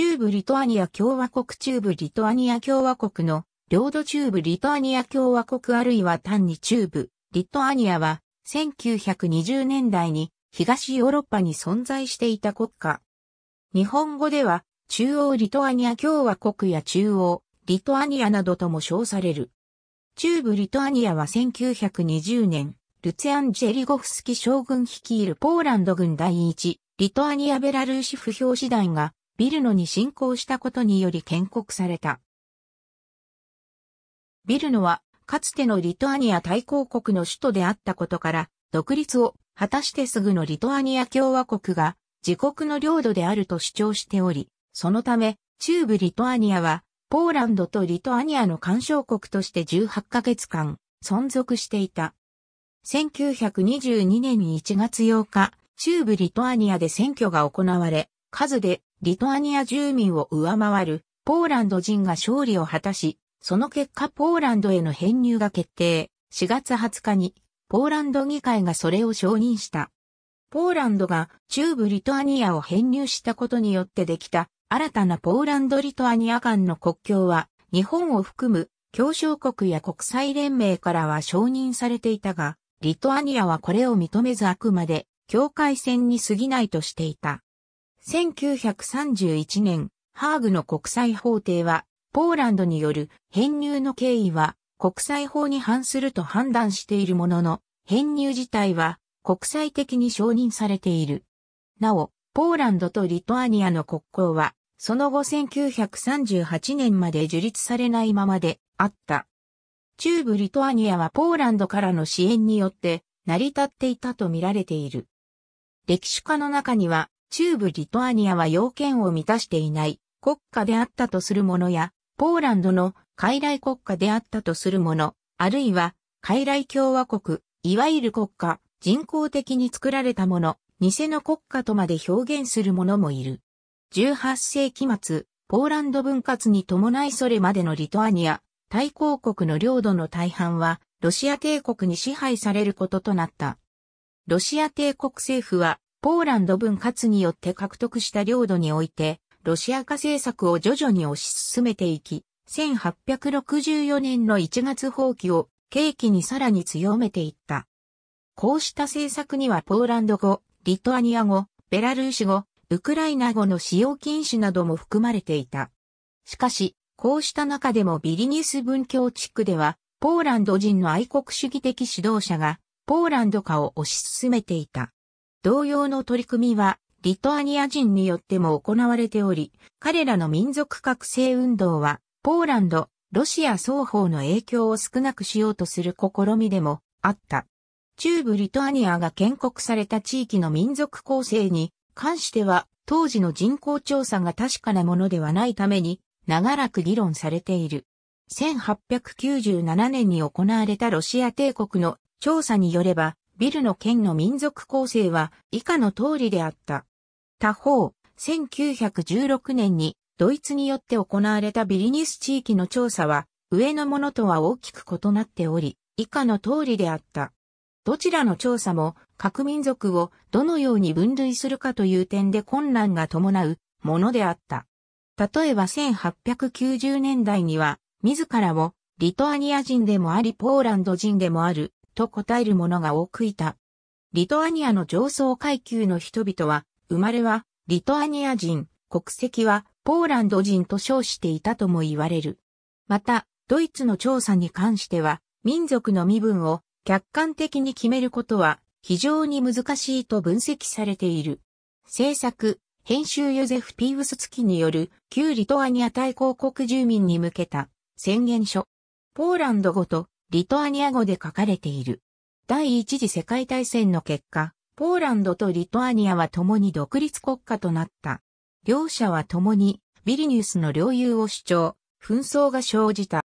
中部リトアニア共和国中部リトアニア共和国の領土中部リトアニア共和国あるいは単に中部リトアニアは1920年代に東ヨーロッパに存在していた国家。日本語では中央リトアニア共和国や中央リトアニアなどとも称される。中部リトアニアは1920年、ルツアン・ジェリゴフスキ将軍率いるポーランド軍第一、リトアニア・ベラルーシ不評師団がビルノに侵攻したことにより建国された。ビルノは、かつてのリトアニア大公国の首都であったことから、独立を果たしてすぐのリトアニア共和国が自国の領土であると主張しており、そのため、中部リトアニアは、ポーランドとリトアニアの干渉国として18ヶ月間、存続していた。1922年1月8日、中部リトアニアで選挙が行われ、数でリトアニア住民を上回るポーランド人が勝利を果たし、その結果ポーランドへの編入が決定。4月20日にポーランド議会がそれを承認した。ポーランドが中部リトアニアを編入したことによってできた新たなポーランド・リトアニア間の国境は日本を含む協商国や国際連盟からは承認されていたが、リトアニアはこれを認めずあくまで境界線に過ぎないとしていた。1931年、ハーグの国際法廷は、ポーランドによる編入の経緯は国際法に反すると判断しているものの、編入自体は国際的に承認されている。なお、ポーランドとリトアニアの国交は、その後1938年まで樹立されないままであった。中部リトアニアはポーランドからの支援によって成り立っていたと見られている。歴史家の中には、中部リトアニアは要件を満たしていない国家であったとするものや、ポーランドの傀儡国家であったとするもの、あるいは傀儡共和国、いわゆる国家、人工的に作られたもの、偽の国家とまで表現するものもいる。18世紀末、ポーランド分割に伴いそれまでのリトアニア、大公国の領土の大半は、ロシア帝国に支配されることとなった。ロシア帝国政府は、ポーランド分割によって獲得した領土において、ロシア化政策を徐々に推し進めていき、1864年の1月放棄を契機にさらに強めていった。こうした政策にはポーランド語、リトアニア語、ベラルーシ語、ウクライナ語の使用禁止なども含まれていた。しかし、こうした中でもビリニス文教地区では、ポーランド人の愛国主義的指導者が、ポーランド化を推し進めていた。同様の取り組みは、リトアニア人によっても行われており、彼らの民族覚醒運動は、ポーランド、ロシア双方の影響を少なくしようとする試みでもあった。中部リトアニアが建国された地域の民族構成に関しては、当時の人口調査が確かなものではないために、長らく議論されている。1897年に行われたロシア帝国の調査によれば、ビルの県の民族構成は以下の通りであった。他方、1916年にドイツによって行われたビリニス地域の調査は上のものとは大きく異なっており、以下の通りであった。どちらの調査も各民族をどのように分類するかという点で困難が伴うものであった。例えば1890年代には自らをリトアニア人でもありポーランド人でもあると答える者が多くいた。リトアニアの上層階級の人々は、生まれはリトアニア人、国籍はポーランド人と称していたとも言われる。また、ドイツの調査に関しては、民族の身分を客観的に決めることは非常に難しいと分析されている。制作、編集ヨゼフ・ピーウスツキによる旧リトアニア対抗国住民に向けた宣言書。ポーランド語とリトアニア語で書かれている。第一次世界大戦の結果、ポーランドとリトアニアは共に独立国家となった。両者は共にビリニュスの領有を主張、紛争が生じた。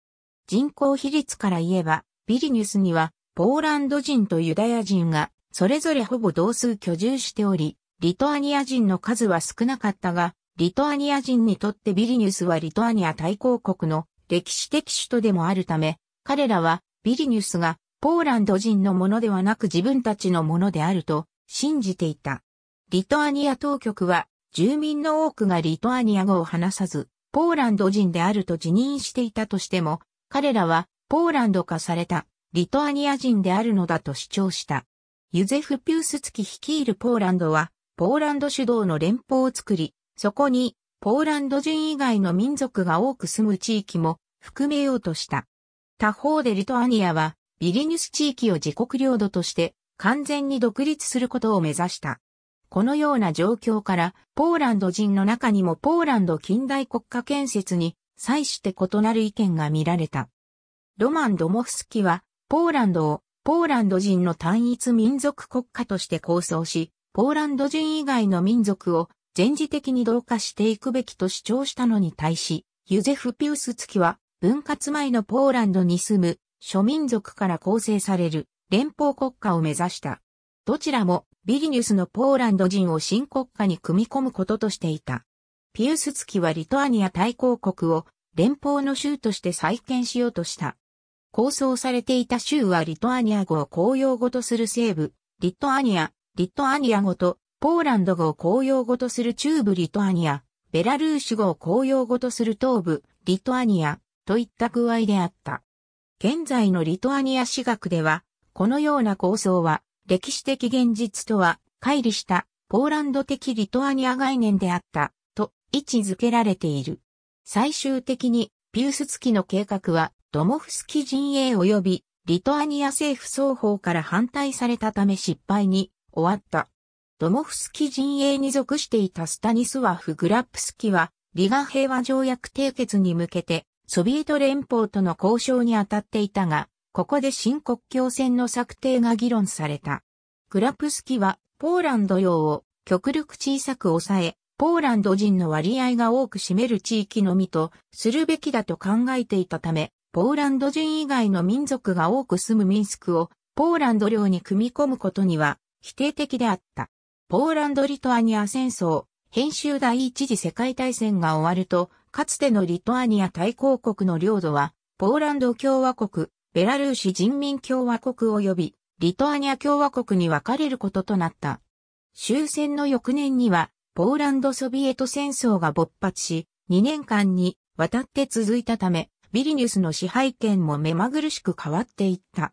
人口比率から言えば、ビリニュスにはポーランド人とユダヤ人がそれぞれほぼ同数居住しており、リトアニア人の数は少なかったが、リトアニア人にとってビリニュスはリトアニア大公国の歴史的首都でもあるため、彼らはビリニュスがポーランド人のものではなく自分たちのものであると信じていた。リトアニア当局は住民の多くがリトアニア語を話さず、ポーランド人であると自認していたとしても、彼らはポーランド化されたリトアニア人であるのだと主張した。ユゼフ・ピュースツキ率いるポーランドは、ポーランド主導の連邦を作り、そこにポーランド人以外の民族が多く住む地域も含めようとした。他方でリトアニアは、ビリニュス地域を自国領土として完全に独立することを目指した。このような状況から、ポーランド人の中にもポーランド近代国家建設に際して異なる意見が見られた。ロマン・ドモフスキは、ポーランドをポーランド人の単一民族国家として構想し、ポーランド人以外の民族を全自的に同化していくべきと主張したのに対し、ユゼフ・ピウスツキは、分割前のポーランドに住む諸民族から構成される連邦国家を目指した。どちらもビリニュスのポーランド人を新国家に組み込むこととしていた。ピウスツキはリトアニア大公国を連邦の州として再建しようとした。構想されていた州はリトアニア語を公用語とする西部、リトアニア、リトアニア語と、ポーランド語を公用語とする中部リトアニア、ベラルーシ語を公用語とする東部、リトアニア、といった具合であった。現在のリトアニア史学では、このような構想は、歴史的現実とは、乖離したポーランド的リトアニア概念であった、と位置づけられている。最終的に、ピウスツキの計画は、ドモフスキ陣営及び、リトアニア政府双方から反対されたため失敗に終わった。ドモフスキ陣営に属していたスタニスワフ・グラップスキは、リガ平和条約締結に向けてソビエト連邦との交渉に当たっていたが、ここで新国境線の策定が議論された。グラプスキは、ポーランド領を極力小さく抑え、ポーランド人の割合が多く占める地域のみとするべきだと考えていたため、ポーランド人以外の民族が多く住むミンスクをポーランド領に組み込むことには否定的であった。ポーランド・リトアニア戦争、編集第一次世界大戦が終わると、かつてのリトアニア大公国の領土は、ポーランド共和国、ベラルーシ人民共和国及び、リトアニア共和国に分かれることとなった。終戦の翌年には、ポーランドソビエト戦争が勃発し、2年間にわたって続いたため、ビリニュスの支配権も目まぐるしく変わっていった。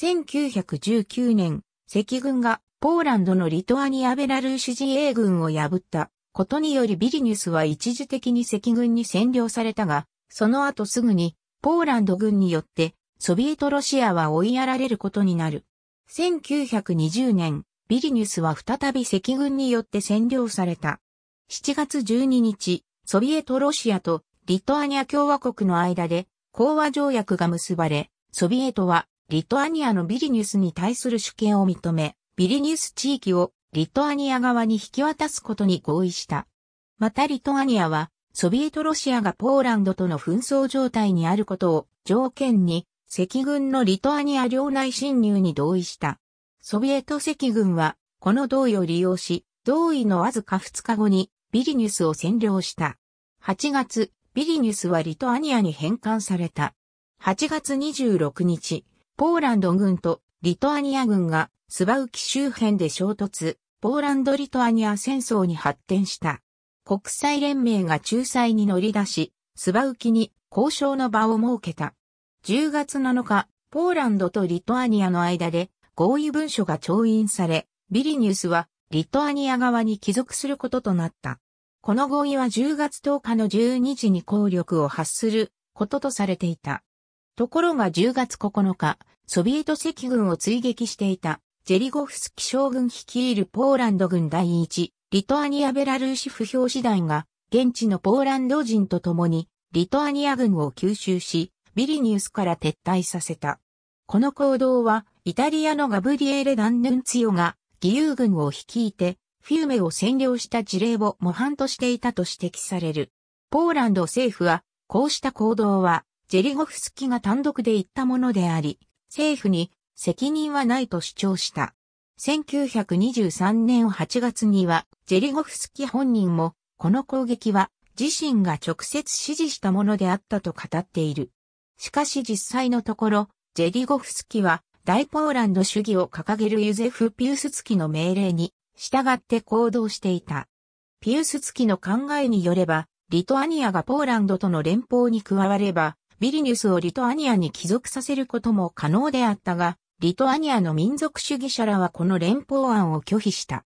1919年、赤軍がポーランドのリトアニア・ベラルーシ自衛軍を破ったことによりビリニュスは一時的に赤軍に占領されたが、その後すぐにポーランド軍によってソビエトロシアは追いやられることになる。1920年、ビリニュスは再び赤軍によって占領された。7月12日、ソビエトロシアとリトアニア共和国の間で講和条約が結ばれ、ソビエトはリトアニアのビリニュスに対する主権を認め、ビリニュス地域をリトアニア側に引き渡すことに合意した。またリトアニアは、ソビエトロシアがポーランドとの紛争状態にあることを条件に、赤軍のリトアニア領内侵入に同意した。ソビエト赤軍は、この同意を利用し、同意のわずか2日後に、ビリニュスを占領した。8月、ビリニュスはリトアニアに返還された。8月26日、ポーランド軍とリトアニア軍がスバウキ周辺で衝突。ポーランド・リトアニア戦争に発展した。国際連盟が仲裁に乗り出し、スバウキに交渉の場を設けた。10月7日、ポーランドとリトアニアの間で合意文書が調印され、ビリニュスはリトアニア側に帰属することとなった。この合意は10月10日の12時に効力を発することとされていた。ところが10月9日、ソビエト赤軍を追撃していたジェリゴフスキ将軍率いるポーランド軍第一、リトアニア・ベラルーシ不評師団が、現地のポーランド人と共に、リトアニア軍を吸収し、ビリニウスから撤退させた。この行動は、イタリアのガブリエレ・ダンヌンツヨが、義勇軍を率いて、フィウメを占領した事例を模範としていたと指摘される。ポーランド政府は、こうした行動は、ジェリゴフスキが単独で言ったものであり、政府に責任はないと主張した。1923年8月には、ジェリゴフスキ本人も、この攻撃は自身が直接指示したものであったと語っている。しかし実際のところ、ジェリゴフスキは、大ポーランド主義を掲げるユゼフ・ピウスツキの命令に従って行動していた。ピウスツキの考えによれば、リトアニアがポーランドとの連邦に加われば、ビリニュスをリトアニアに帰属させることも可能であったが、リトアニアの民族主義者らはこの連邦案を拒否した。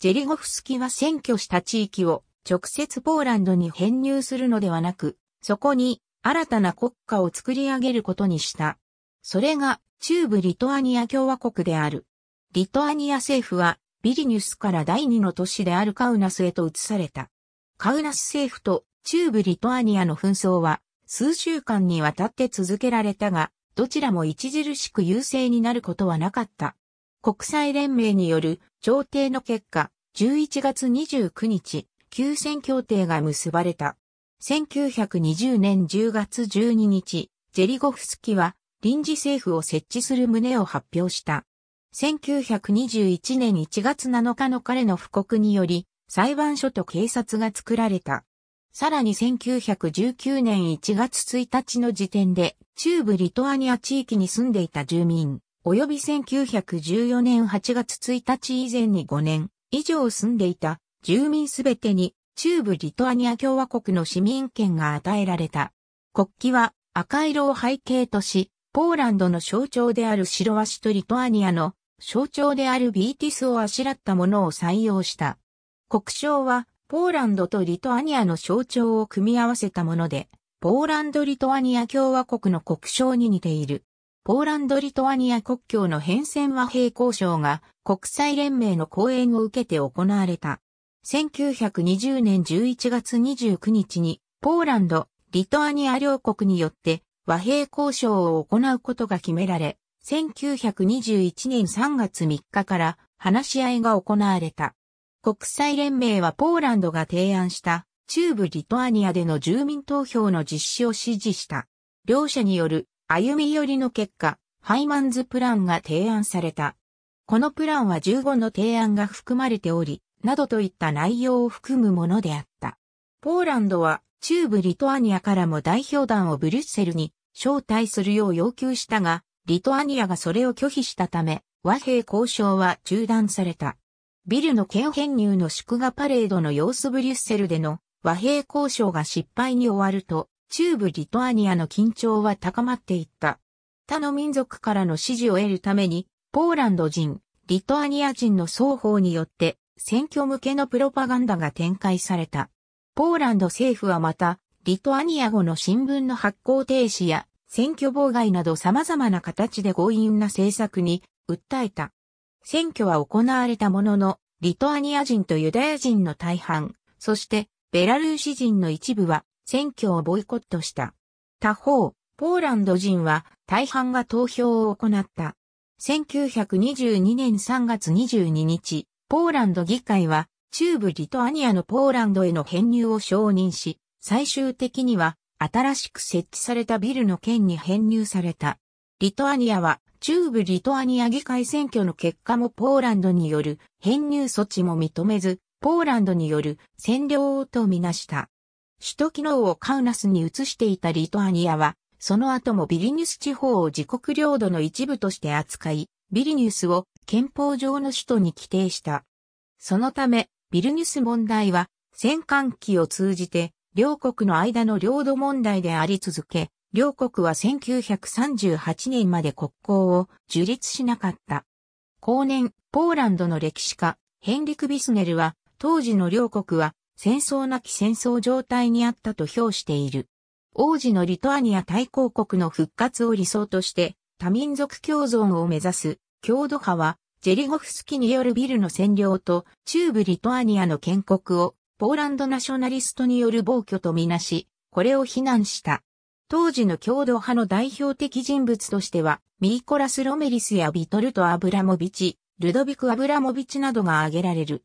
ジェリゴフスキは占拠した地域を直接ポーランドに編入するのではなく、そこに新たな国家を作り上げることにした。それが中部リトアニア共和国である。リトアニア政府はビリニュスから第二の都市であるカウナスへと移された。カウナス政府と中部リトアニアの紛争は数週間にわたって続けられたが、どちらも著しく優勢になることはなかった。国際連盟による調停の結果、11月29日、休戦協定が結ばれた。1920年10月12日、ジェリゴフスキは臨時政府を設置する旨を発表した。1921年1月7日の彼の布告により、裁判所と警察が作られた。さらに1919年1月1日の時点で、中部リトアニア地域に住んでいた住民、及び1914年8月1日以前に5年以上住んでいた住民すべてに中部リトアニア共和国の市民権が与えられた。国旗は赤色を背景とし、ポーランドの象徴である白足とリトアニアの象徴であるビーティスをあしらったものを採用した。国章はポーランドとリトアニアの象徴を組み合わせたもので、ポーランド・リトアニア共和国の国章に似ている。ポーランド・リトアニア国境の変遷和平交渉が国際連盟の講演を受けて行われた。1920年11月29日にポーランド、リトアニア両国によって和平交渉を行うことが決められ、1921年3月3日から話し合いが行われた。国際連盟はポーランドが提案した中部リトアニアでの住民投票の実施を支持した。両者による歩み寄りの結果、ハイマンズプランが提案された。このプランは15の提案が含まれており、などといった内容を含むものであった。ポーランドは中部リトアニアからも代表団をブリュッセルに招待するよう要求したが、リトアニアがそれを拒否したため、和平交渉は中断された。ビルの県編入の祝賀パレードの様子ブリュッセルでの和平交渉が失敗に終わると、中部リトアニアの緊張は高まっていった。他の民族からの支持を得るために、ポーランド人、リトアニア人の双方によって、選挙向けのプロパガンダが展開された。ポーランド政府はまた、リトアニア語の新聞の発行停止や選挙妨害など様々な形で強引な政策に訴えた。選挙は行われたものの、リトアニア人とユダヤ人の大半、そしてベラルーシ人の一部は選挙をボイコットした。他方、ポーランド人は大半が投票を行った。1922年3月22日、ポーランド議会は中部リトアニアのポーランドへの編入を承認し、最終的には新しく設置されたビルの県に編入された。リトアニアは中部リトアニア議会選挙の結果もポーランドによる編入措置も認めず、ポーランドによる占領とみなした。首都機能をカウナスに移していたリトアニアは、その後もビリニュス地方を自国領土の一部として扱い、ビリニュスを憲法上の首都に規定した。そのため、ビリニュス問題は、戦艦機を通じて、両国の間の領土問題であり続け、両国は1938年まで国交を樹立しなかった。後年、ポーランドの歴史家、ヘンリク・ビスネルは、当時の両国は戦争なき戦争状態にあったと評している。王子のリトアニア大公国の復活を理想として、多民族共存を目指す、郷土派は、ジェリゴフスキによるビルの占領と、中部リトアニアの建国を、ポーランドナショナリストによる暴挙とみなし、これを非難した。当時の郷土派の代表的人物としては、ミーコラス・ロメリスやビトルト・アブラモビチ、ルドビク・アブラモビチなどが挙げられる。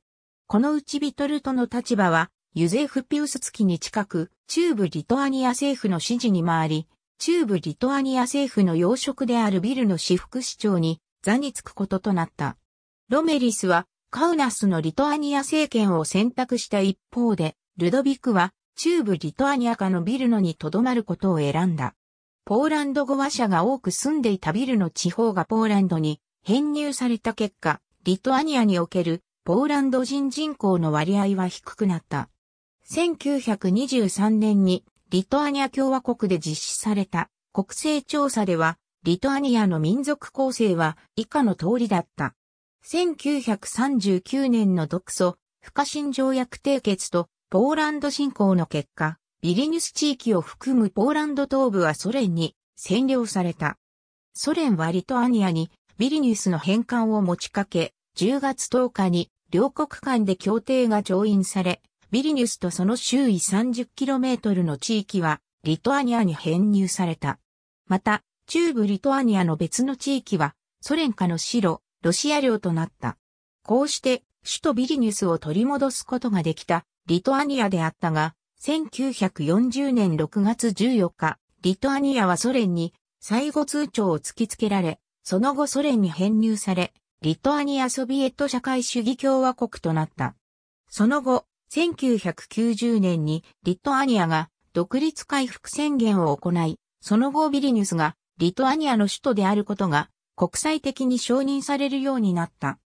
このうちビトルトの立場は、ユゼフ・ピウスツキに近く、中部リトアニア政府の指示に回り、中部リトアニア政府の要職であるビルの私服市長に座につくこととなった。ロメリスはカウナスのリトアニア政権を選択した一方で、ルドビクは中部リトアニア化のビルノに留まることを選んだ。ポーランド語話者が多く住んでいたビルの地方がポーランドに編入された結果、リトアニアにおけるポーランド人人口の割合は低くなった。1923年にリトアニア共和国で実施された国勢調査では、リトアニアの民族構成は以下の通りだった。1939年の独ソ、不可侵条約締結とポーランド侵攻の結果、ビリニュス地域を含むポーランド東部はソ連に占領された。ソ連はリトアニアにビリニュスの返還を持ちかけ、10月10日に両国間で協定が調印され、ビリニュスとその周囲 30km の地域はリトアニアに編入された。また、中部リトアニアの別の地域はソ連下の白、ロシア領となった。こうして首都ビリニュスを取り戻すことができたリトアニアであったが、1940年6月14日、リトアニアはソ連に最後通帳を突きつけられ、その後ソ連に編入され、リトアニアソビエト社会主義共和国となった。その後、1990年にリトアニアが独立回復宣言を行い、その後ビリニュスがリトアニアの首都であることが国際的に承認されるようになった。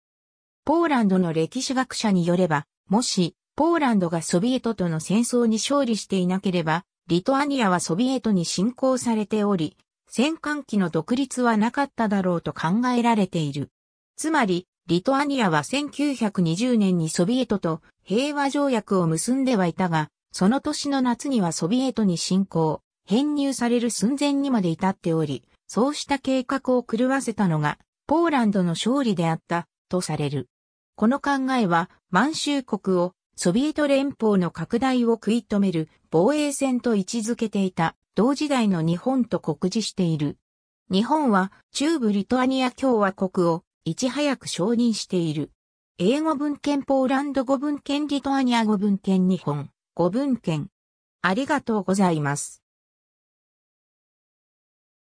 ポーランドの歴史学者によれば、もしポーランドがソビエトとの戦争に勝利していなければ、リトアニアはソビエトに侵攻されており、戦艦機の独立はなかっただろうと考えられている。つまり、リトアニアは1920年にソビエトと平和条約を結んではいたが、その年の夏にはソビエトに侵攻、編入される寸前にまで至っており、そうした計画を狂わせたのが、ポーランドの勝利であった、とされる。この考えは、満州国をソビエト連邦の拡大を食い止める防衛線と位置づけていた同時代の日本と酷似している。日本は中部リトアニア共和国をいち早く承認している。英語文献ポーランド語文献リトアニア語文献日本語文献。ありがとうございます。